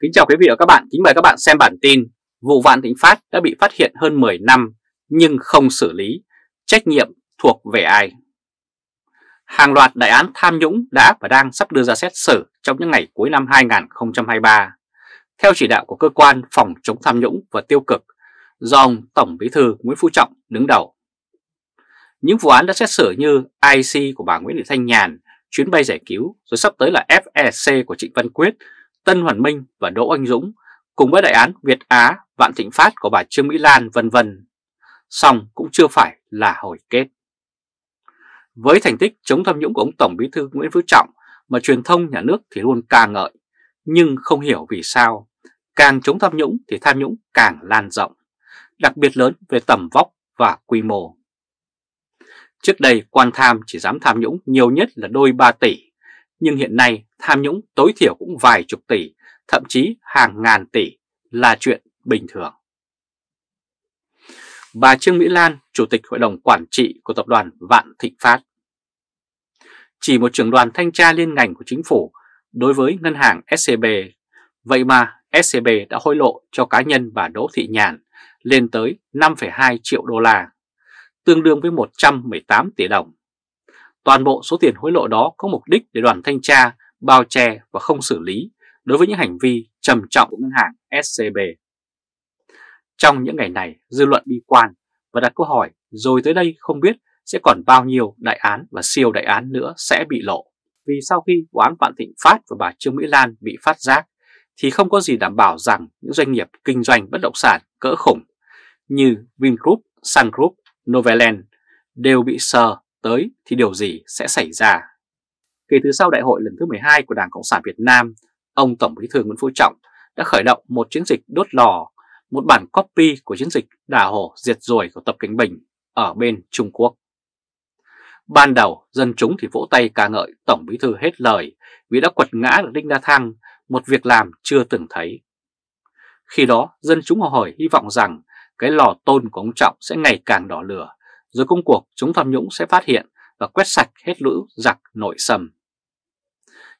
Kính chào quý vị và các bạn, kính mời các bạn xem bản tin Vụ Vạn Thịnh Phát đã bị phát hiện hơn 10 năm nhưng không xử lý, trách nhiệm thuộc về ai? Hàng loạt đại án tham nhũng đã và đang sắp đưa ra xét xử trong những ngày cuối năm 2023 Theo chỉ đạo của cơ quan phòng chống tham nhũng và tiêu cực do ông Tổng Bí thư Nguyễn Phú Trọng đứng đầu Những vụ án đã xét xử như IC của bà Nguyễn Thị Thanh Nhàn, chuyến bay giải cứu rồi sắp tới là FEC của Trịnh Văn Quyết Tân Hoàn Minh và Đỗ Anh Dũng cùng với đại án Việt Á, Vạn Thịnh Phát của bà Trương Mỹ Lan vân vân. Song cũng chưa phải là hồi kết. Với thành tích chống tham nhũng của ông Tổng Bí thư Nguyễn Phú Trọng mà truyền thông nhà nước thì luôn ca ngợi, nhưng không hiểu vì sao càng chống tham nhũng thì tham nhũng càng lan rộng, đặc biệt lớn về tầm vóc và quy mô. Trước đây quan tham chỉ dám tham nhũng nhiều nhất là đôi 3 tỷ, nhưng hiện nay tham nhũng tối thiểu cũng vài chục tỷ, thậm chí hàng ngàn tỷ là chuyện bình thường. Bà Trương Mỹ Lan, Chủ tịch Hội đồng Quản trị của Tập đoàn Vạn Thịnh Phát Chỉ một trưởng đoàn thanh tra liên ngành của chính phủ đối với ngân hàng SCB, vậy mà SCB đã hối lộ cho cá nhân bà Đỗ Thị Nhàn lên tới 5,2 triệu đô la, tương đương với 118 tỷ đồng. Toàn bộ số tiền hối lộ đó có mục đích để đoàn thanh tra, bao che và không xử lý đối với những hành vi trầm trọng của ngân hàng SCB. Trong những ngày này, dư luận bi quan và đặt câu hỏi rồi tới đây không biết sẽ còn bao nhiêu đại án và siêu đại án nữa sẽ bị lộ. Vì sau khi vụ án Vạn Thịnh Phát và bà Trương Mỹ Lan bị phát giác, thì không có gì đảm bảo rằng những doanh nghiệp kinh doanh bất động sản cỡ khủng như Vingroup, Sun Group, Novaland đều bị sờ tới thì điều gì sẽ xảy ra? Kể từ sau đại hội lần thứ 12 của Đảng Cộng sản Việt Nam, ông Tổng Bí thư Nguyễn Phú Trọng đã khởi động một chiến dịch đốt lò, một bản copy của chiến dịch đả hổ diệt ruồi của Tập Cận Bình ở bên Trung Quốc. Ban đầu, dân chúng thì vỗ tay ca ngợi Tổng Bí thư hết lời vì đã quật ngã được Đinh La Thăng, một việc làm chưa từng thấy. Khi đó, dân chúng hò hởi hy vọng rằng cái lò tôn của ông Trọng sẽ ngày càng đỏ lửa rồi công cuộc chống tham nhũng sẽ phát hiện và quét sạch hết lũ giặc nội sầm.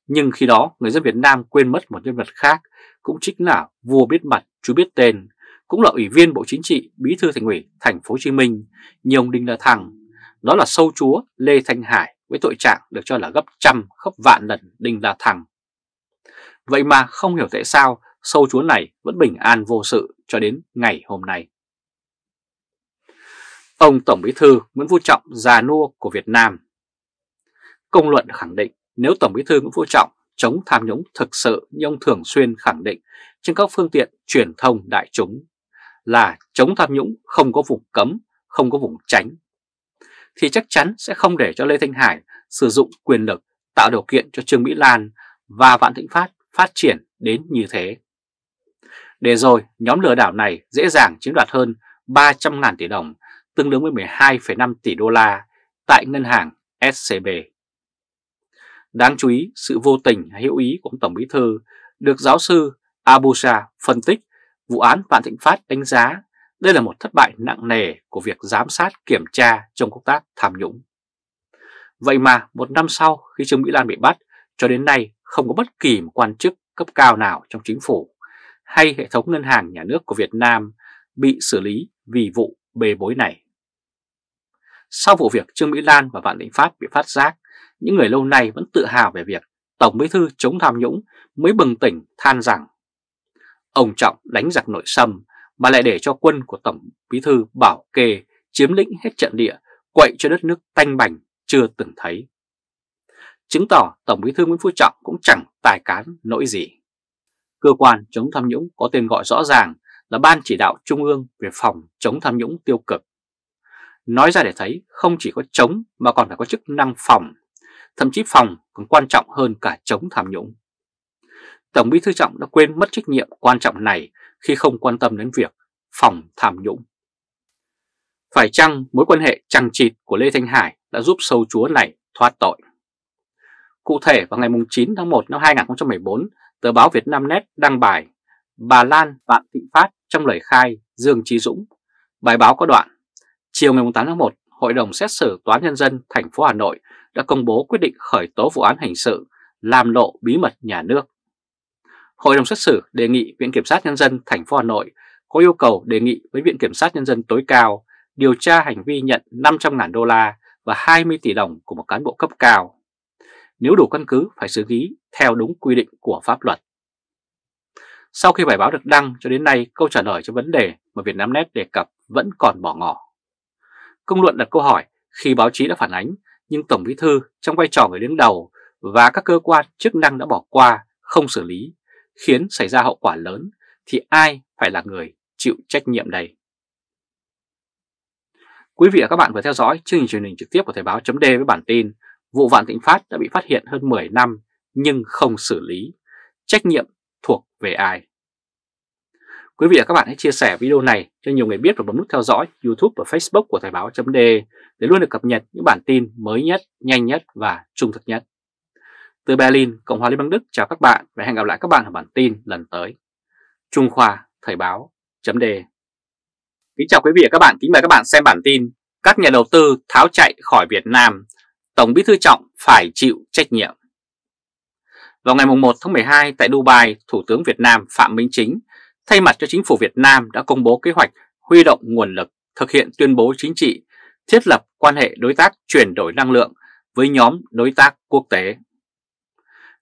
Nhưng khi đó người dân Việt Nam quên mất một nhân vật khác cũng chính là vua biết mặt chú biết tên, cũng là ủy viên Bộ Chính trị, bí thư thành ủy thành phố Hồ Chí Minh nhiều ông Đinh là thằng Đó là sâu chúa Lê Thanh Hải với tội trạng được cho là gấp trăm, gấp vạn lần Đinh là thằng Vậy mà không hiểu tại sao sâu chúa này vẫn bình an vô sự cho đến ngày hôm nay. Ông Tổng Bí Thư Nguyễn Phú Trọng già nua của Việt Nam Công luận khẳng định nếu Tổng Bí Thư Nguyễn Phú Trọng chống tham nhũng thực sự như ông thường xuyên khẳng định trên các phương tiện truyền thông đại chúng là chống tham nhũng không có vùng cấm, không có vùng tránh, thì chắc chắn sẽ không để cho Lê Thanh Hải sử dụng quyền lực tạo điều kiện cho Trương Mỹ Lan và Vạn Thịnh Phát phát triển đến như thế. Để rồi, nhóm lừa đảo này dễ dàng chiếm đoạt hơn 300.000 tỷ đồng tương đương với 12,5 tỷ đô la tại ngân hàng SCB. Đáng chú ý, sự vô tình hay hữu ý của ông Tổng Bí Thư được giáo sư Abusa phân tích vụ án Vạn Thịnh Phát đánh giá đây là một thất bại nặng nề của việc giám sát kiểm tra trong công tác tham nhũng. Vậy mà một năm sau khi Trương Mỹ Lan bị bắt, cho đến nay không có bất kỳ một quan chức cấp cao nào trong chính phủ hay hệ thống ngân hàng nhà nước của Việt Nam bị xử lý vì vụ bê bối này. Sau vụ việc Trương Mỹ Lan và Vạn Thịnh Pháp bị phát giác, những người lâu nay vẫn tự hào về việc Tổng Bí Thư chống tham nhũng mới bừng tỉnh than rằng ông Trọng đánh giặc nội xâm mà lại để cho quân của Tổng Bí Thư bảo kê chiếm lĩnh hết trận địa, quậy cho đất nước tanh bành chưa từng thấy. Chứng tỏ Tổng Bí Thư Nguyễn Phú Trọng cũng chẳng tài cán nỗi gì. Cơ quan chống tham nhũng có tên gọi rõ ràng là Ban Chỉ đạo Trung ương về phòng chống tham nhũng tiêu cực Nói ra để thấy không chỉ có chống mà còn phải có chức năng phòng, thậm chí phòng còn quan trọng hơn cả chống tham nhũng. Tổng bí thư Trọng đã quên mất trách nhiệm quan trọng này khi không quan tâm đến việc phòng tham nhũng. Phải chăng mối quan hệ chằng chịt của Lê Thanh Hải đã giúp sâu chúa này thoát tội? Cụ thể vào ngày 9 tháng 1 năm 2014, tờ báo Việt Nam Net đăng bài Bà Lan Vạn thị Phát trong lời khai Dương Trí Dũng. Bài báo có đoạn Chiều ngày 8 tháng 1, Hội đồng xét xử Toán Nhân dân thành phố Hà Nội đã công bố quyết định khởi tố vụ án hình sự làm lộ bí mật nhà nước. Hội đồng xét xử đề nghị Viện Kiểm sát Nhân dân thành phố Hà Nội có yêu cầu đề nghị với Viện Kiểm sát Nhân dân tối cao điều tra hành vi nhận 500.000 đô la và 20 tỷ đồng của một cán bộ cấp cao. Nếu đủ căn cứ phải xử lý theo đúng quy định của pháp luật. Sau khi bài báo được đăng cho đến nay, câu trả lời cho vấn đề mà Vietnamnet đề cập vẫn còn bỏ ngỏ. Công luận đặt câu hỏi khi báo chí đã phản ánh, nhưng Tổng Bí Thư trong vai trò người đứng đầu và các cơ quan chức năng đã bỏ qua, không xử lý, khiến xảy ra hậu quả lớn, thì ai phải là người chịu trách nhiệm đây? Quý vị và các bạn vừa theo dõi chương trình truyền hình trực tiếp của Thời báo chấm với bản tin Vụ Vạn Thịnh Phát đã bị phát hiện hơn 10 năm nhưng không xử lý. Trách nhiệm thuộc về ai? Quý vị và các bạn hãy chia sẻ video này cho nhiều người biết và bấm nút theo dõi YouTube và Facebook của Thời báo .d để luôn được cập nhật những bản tin mới nhất, nhanh nhất và trung thực nhất. Từ Berlin, Cộng hòa Liên bang Đức chào các bạn và hẹn gặp lại các bạn ở bản tin lần tới. Trung Khoa Thời báo .d Kính chào quý vị và các bạn, kính mời các bạn xem bản tin Các nhà đầu tư tháo chạy khỏi Việt Nam, Tổng bí thư Trọng phải chịu trách nhiệm. Vào ngày 1 tháng 12 tại Dubai, Thủ tướng Việt Nam Phạm Minh Chính thay mặt cho chính phủ Việt Nam đã công bố kế hoạch huy động nguồn lực thực hiện tuyên bố chính trị, thiết lập quan hệ đối tác chuyển đổi năng lượng với nhóm đối tác quốc tế.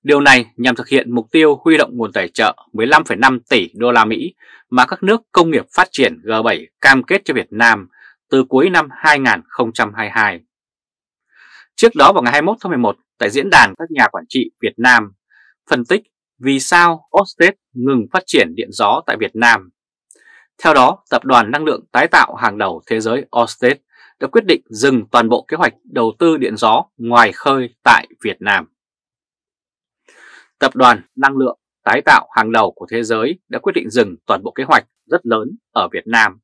Điều này nhằm thực hiện mục tiêu huy động nguồn tài trợ 15,5 tỷ đô la Mỹ mà các nước công nghiệp phát triển G7 cam kết cho Việt Nam từ cuối năm 2022. Trước đó vào ngày 21 tháng 11, tại diễn đàn các nhà quản trị Việt Nam, phân tích vì sao Ørsted ngừng phát triển điện gió tại Việt Nam? Theo đó, Tập đoàn Năng lượng Tái tạo hàng đầu thế giới Ørsted đã quyết định dừng toàn bộ kế hoạch đầu tư điện gió ngoài khơi tại Việt Nam. Tập đoàn Năng lượng Tái tạo hàng đầu của thế giới đã quyết định dừng toàn bộ kế hoạch rất lớn ở Việt Nam.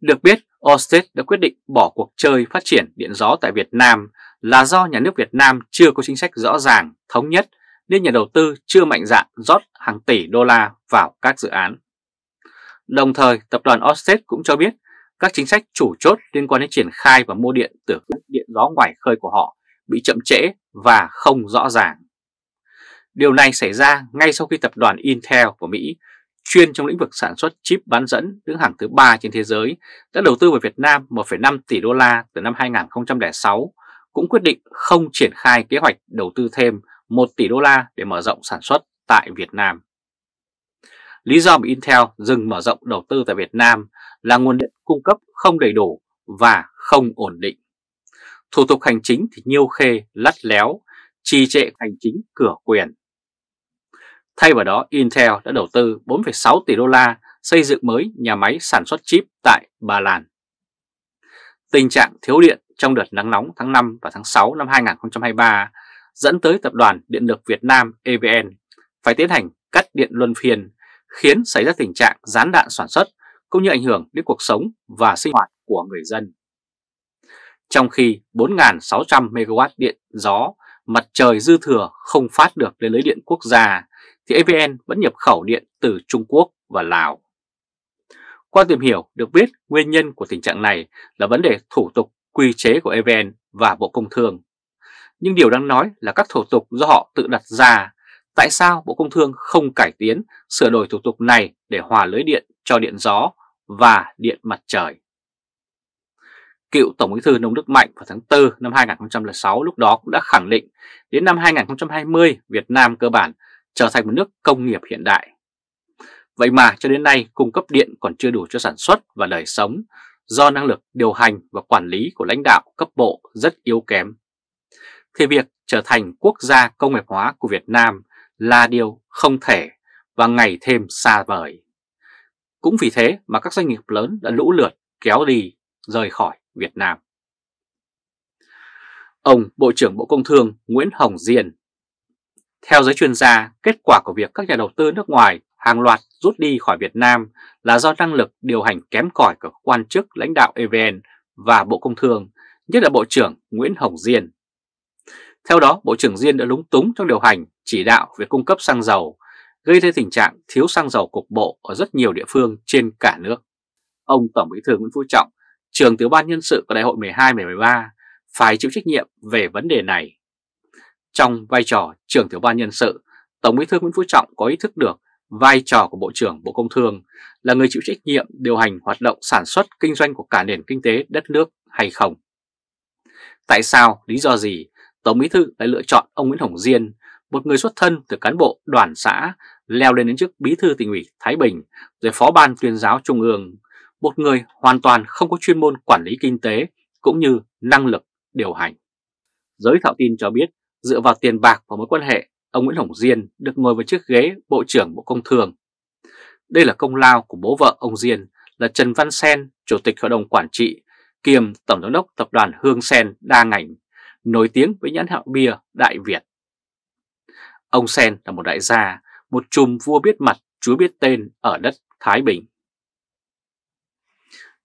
Được biết, Ørsted đã quyết định bỏ cuộc chơi phát triển điện gió tại Việt Nam là do nhà nước Việt Nam chưa có chính sách rõ ràng, thống nhất nên nhà đầu tư chưa mạnh dạn rót hàng tỷ đô la vào các dự án. Đồng thời, tập đoàn Orsted cũng cho biết các chính sách chủ chốt liên quan đến triển khai và mua điện từ điện gió ngoài khơi của họ bị chậm trễ và không rõ ràng. Điều này xảy ra ngay sau khi tập đoàn Intel của Mỹ chuyên trong lĩnh vực sản xuất chip bán dẫn đứng hàng thứ ba trên thế giới đã đầu tư vào Việt Nam 1,5 tỷ đô la từ năm 2006 cũng quyết định không triển khai kế hoạch đầu tư thêm 1 tỷ đô la để mở rộng sản xuất tại Việt Nam. Lý do bị Intel dừng mở rộng đầu tư tại Việt Nam là nguồn điện cung cấp không đầy đủ và không ổn định. Thủ tục hành chính thì nhiều khê, lắt léo, trì trệ hành chính cửa quyền. Thay vào đó, Intel đã đầu tư 4,6 tỷ đô la xây dựng mới nhà máy sản xuất chip tại Ba Lan. Tình trạng thiếu điện trong đợt nắng nóng tháng 5 và tháng 6 năm 2023 dẫn tới Tập đoàn Điện lực Việt Nam EVN phải tiến hành cắt điện luân phiên, khiến xảy ra tình trạng gián đạn sản xuất cũng như ảnh hưởng đến cuộc sống và sinh hoạt của người dân. Trong khi 4.600 MW điện gió mặt trời dư thừa không phát được lên lưới điện quốc gia, thì EVN vẫn nhập khẩu điện từ Trung Quốc và Lào. Qua tìm hiểu được biết nguyên nhân của tình trạng này là vấn đề thủ tục quy chế của EVN và Bộ Công Thương. Nhưng điều đáng nói là các thủ tục do họ tự đặt ra. Tại sao Bộ Công Thương không cải tiến, sửa đổi thủ tục này để hòa lưới điện cho điện gió và điện mặt trời? Cựu Tổng bí thư Nông Đức Mạnh vào tháng 4 năm 2006 lúc đó cũng đã khẳng định đến năm 2020 Việt Nam cơ bản trở thành một nước công nghiệp hiện đại. Vậy mà cho đến nay cung cấp điện còn chưa đủ cho sản xuất và đời sống do năng lực điều hành và quản lý của lãnh đạo cấp bộ rất yếu kém thì việc trở thành quốc gia công nghiệp hóa của Việt Nam là điều không thể và ngày thêm xa vời. Cũng vì thế mà các doanh nghiệp lớn đã lũ lượt kéo đi, rời khỏi Việt Nam. Ông Bộ trưởng Bộ Công Thương Nguyễn Hồng Diên Theo giới chuyên gia, kết quả của việc các nhà đầu tư nước ngoài hàng loạt rút đi khỏi Việt Nam là do năng lực điều hành kém cỏi của quan chức lãnh đạo EVN và Bộ Công Thương, nhất là Bộ trưởng Nguyễn Hồng Diên. Theo đó, Bộ trưởng Diên đã lúng túng trong điều hành, chỉ đạo về cung cấp xăng dầu, gây ra tình trạng thiếu xăng dầu cục bộ ở rất nhiều địa phương trên cả nước. Ông Tổng Bí thư Nguyễn Phú Trọng, trường tiểu ban nhân sự của Đại hội 12-13, phải chịu trách nhiệm về vấn đề này. Trong vai trò trưởng tiểu ban nhân sự, Tổng Bí thư Nguyễn Phú Trọng có ý thức được vai trò của Bộ trưởng Bộ Công Thương là người chịu trách nhiệm điều hành hoạt động sản xuất kinh doanh của cả nền kinh tế đất nước hay không. Tại sao, lý do gì Tổng Bí Thư lại lựa chọn ông Nguyễn Hồng Diên, một người xuất thân từ cán bộ đoàn xã, leo lên đến chức Bí Thư tỉnh ủy Thái Bình, rồi phó ban tuyên giáo Trung ương, một người hoàn toàn không có chuyên môn quản lý kinh tế cũng như năng lực điều hành. Giới thạo tin cho biết, dựa vào tiền bạc và mối quan hệ, ông Nguyễn Hồng Diên được ngồi vào chiếc ghế Bộ trưởng Bộ Công Thương. Đây là công lao của bố vợ ông Diên là Trần Văn Sen, Chủ tịch Hội đồng Quản trị, kiêm Tổng giám đốc Tập đoàn Hương Sen đa ngành nổi tiếng với nhãn hiệu bia Đại Việt. Ông Sen là một đại gia, một chùm vua biết mặt, chúa biết tên ở đất Thái Bình.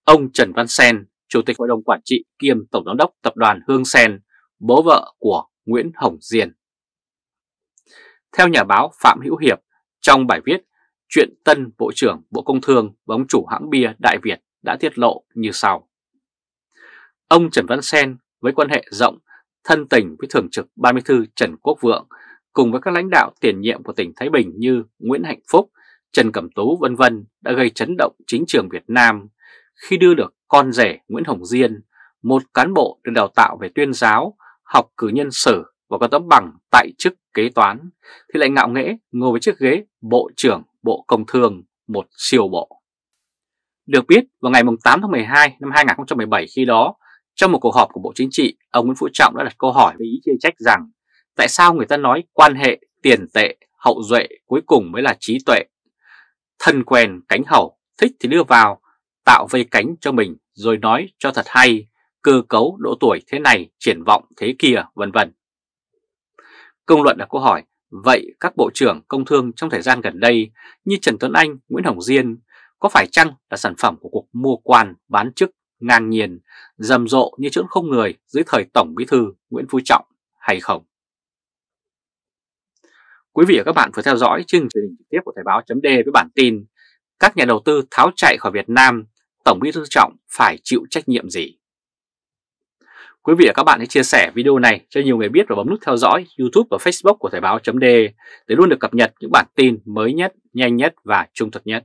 Ông Trần Văn Sen, Chủ tịch Hội đồng Quản trị kiêm Tổng giám đốc Tập đoàn Hương Sen, bố vợ của Nguyễn Hồng Diền. Theo nhà báo Phạm Hữu Hiệp, trong bài viết Chuyện Tân Bộ trưởng Bộ Công Thương và ông chủ hãng bia Đại Việt đã tiết lộ như sau. Ông Trần Văn Sen với quan hệ rộng thân tình với Thường trực 34 Trần Quốc Vượng cùng với các lãnh đạo tiền nhiệm của tỉnh Thái Bình như Nguyễn Hạnh Phúc, Trần Cẩm Tú vân vân đã gây chấn động chính trường Việt Nam khi đưa được con rể Nguyễn Hồng Diên, một cán bộ được đào tạo về tuyên giáo, học cử nhân sử và có tấm bằng tại chức kế toán, thì lại ngạo nghễ ngồi với chiếc ghế Bộ trưởng Bộ Công Thương, một siêu bộ. Được biết, vào ngày 8 tháng 12 năm 2017 khi đó, trong một cuộc họp của Bộ Chính trị, ông Nguyễn Phú Trọng đã đặt câu hỏi với ý chê trách rằng tại sao người ta nói quan hệ, tiền tệ, hậu duệ cuối cùng mới là trí tuệ. Thân quen, cánh hậu, thích thì đưa vào, tạo vây cánh cho mình rồi nói cho thật hay, cơ cấu độ tuổi thế này, triển vọng thế kia, vân vân. Công luận đặt câu hỏi, vậy các bộ trưởng công thương trong thời gian gần đây như Trần Tuấn Anh, Nguyễn Hồng Diên có phải chăng là sản phẩm của cuộc mua quan bán chức ngang nhiên, rầm rộ như chỗ không người dưới thời Tổng Bí thư Nguyễn Phú Trọng hay không? Quý vị và các bạn vừa theo dõi chương trình trực tiếp của Thời báo chấm với bản tin Các nhà đầu tư tháo chạy khỏi Việt Nam, Tổng Bí thư Trọng phải chịu trách nhiệm gì? Quý vị và các bạn hãy chia sẻ video này cho nhiều người biết và bấm nút theo dõi YouTube và Facebook của Thời báo chấm để luôn được cập nhật những bản tin mới nhất, nhanh nhất và trung thực nhất.